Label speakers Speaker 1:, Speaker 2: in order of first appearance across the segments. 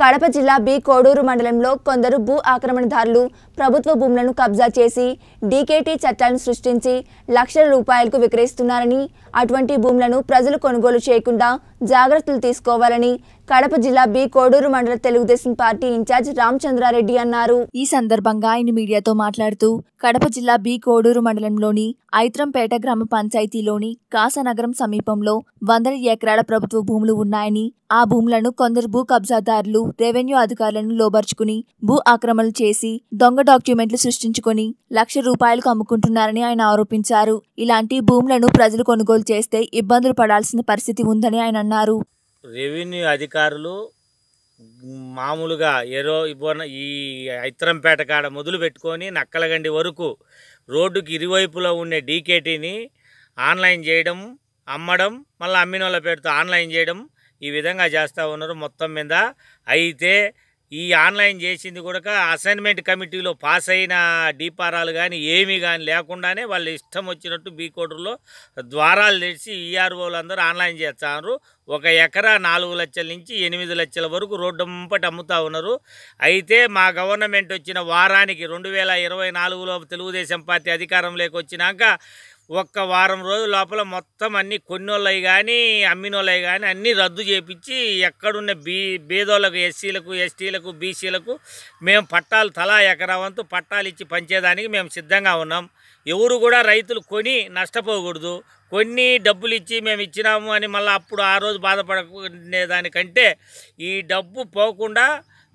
Speaker 1: కడప జిల్లా బి కోడూరు మండలంలో కొందరు భూ ఆక్రమణదారులు ప్రభుత్వ భూములను కబ్జా చేసి డీకేటీ చట్టాలను సృష్టించి లక్షల రూపాయలకు విక్రయిస్తున్నారని అటువంటి భూములను ప్రజలు కొనుగోలు చేయకుండా జాగ్రత్తలు తీసుకోవాలని కడప జిల్లా బి కోడూరు మండల తెలుగుదేశం పార్టీ ఇన్ఛార్జ్ రామచంద్రారెడ్డి అన్నారు ఈ సందర్భంగా ఆయన మీడియాతో మాట్లాడుతూ కడప జిల్లా బి కోడూరు మండలంలోని ఐత్రంపేట గ్రామ పంచాయతీలోని కాసనగరం సమీపంలో వందల ఎకరాల ప్రభుత్వ భూములు ఉన్నాయని ఆ భూములను కొందరు భూ కబ్జాదారులు రెవెన్యూ అధికారులను లోబర్చుకుని భూ ఆక్రమణలు చేసి దొంగ డాక్యుమెంట్లు సృష్టించుకుని లక్ష రూపాయలకు అమ్ముకుంటున్నారని ఆయన ఆరోపించారు ఇలాంటి భూములను ప్రజలు కొనుగోలు చేస్తే ఇబ్బందులు పడాల్సిన పరిస్థితి ఉందని ఆయన అన్నారు
Speaker 2: రెవెన్యూ అధికారులు మామూలుగా ఏరో ఇవ్వన ఈ ఇత్తరంపేట కాడ మొదలు పెట్టుకొని నక్కలగండి వరకు రోడ్డుకి ఇరువైపులో ఉండే డీకేటీని ఆన్లైన్ చేయడం అమ్మడం మళ్ళీ అమ్మిన వాళ్ళ పేరుతో ఆన్లైన్ చేయడం ఈ విధంగా చేస్తూ ఉన్నారు మొత్తం మీద అయితే ఈ ఆన్లైన్ చేసింది కూడా అసైన్మెంట్ కమిటీలో పాస్ అయిన డీపారాలు కానీ ఏమీ కానీ లేకుండానే వాళ్ళు ఇష్టం వచ్చినట్టు బీకోటర్లో ద్వారాలు తెచ్చి ఈఆర్ఓలు అందరూ ఆన్లైన్ చేస్తున్నారు ఒక ఎకరా నాలుగు లక్షల నుంచి ఎనిమిది లక్షల వరకు రోడ్డంపటి అమ్ముతూ ఉన్నారు అయితే మా గవర్నమెంట్ వచ్చిన వారానికి రెండు వేల ఇరవై నాలుగులో తెలుగుదేశం పార్టీ అధికారంలోకి వచ్చినాక ఒక్క వారం రోజుల లోపల మొత్తం అన్నీ కొన్నోళ్ళవి కానీ అమ్మినోళ్ళవి కానీ అన్నీ రద్దు చేపించి ఎక్కడున్న బీ బీదోళ్ళకు ఎస్సీలకు ఎస్టీలకు బీసీలకు మేము పట్టాలు తలా ఎకరావంతు పట్టాలు ఇచ్చి పంచేదానికి మేము సిద్ధంగా ఉన్నాం ఎవరు కూడా రైతులు కొని నష్టపోకూడదు కొన్ని డబ్బులు ఇచ్చి మేము ఇచ్చినాము అని మళ్ళీ అప్పుడు ఆ రోజు బాధపడకునే దానికంటే ఈ డబ్బు పోకుండా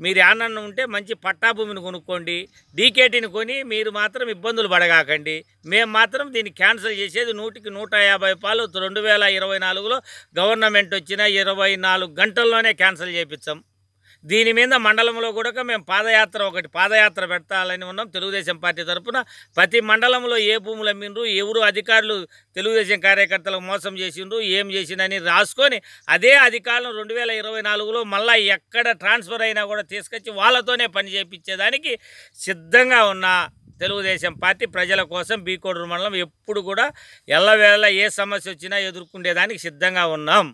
Speaker 2: మీరు ఏమన్నా ఉంటే మంచి పట్టాభూమిని కొనుక్కోండి డీకేటీని కొని మీరు మాత్రం ఇబ్బందులు పడగాకండి మేము మాత్రం దీన్ని క్యాన్సిల్ చేసేది నూటికి నూట యాభై పాలు రెండు వేల ఇరవై నాలుగులో గవర్నమెంట్ వచ్చిన ఇరవై నాలుగు గంటల్లోనే క్యాన్సిల్ చేయించాం దీని మీద మండలంలో కూడా మేము పాదయాత్ర ఒకటి పాదయాత్ర పెట్టాలని ఉన్నాం తెలుగుదేశం పార్టీ తరఫున ప్రతి మండలంలో ఏ భూములు అమ్మిండ్రు ఎవరు అధికారులు తెలుగుదేశం కార్యకర్తలకు మోసం చేసిండ్రు ఏం చేసిండని రాసుకొని అదే అధికారులు రెండు వేల ఇరవై నాలుగులో మళ్ళీ ఎక్కడ ట్రాన్స్ఫర్ అయినా కూడా తీసుకొచ్చి వాళ్ళతోనే పని చేయించేదానికి సిద్ధంగా ఉన్న తెలుగుదేశం పార్టీ ప్రజల కోసం బీకోడూరు మండలం ఎప్పుడు కూడా ఎల్లవేళ ఏ సమస్య వచ్చినా ఎదుర్కొండేదానికి సిద్ధంగా ఉన్నాం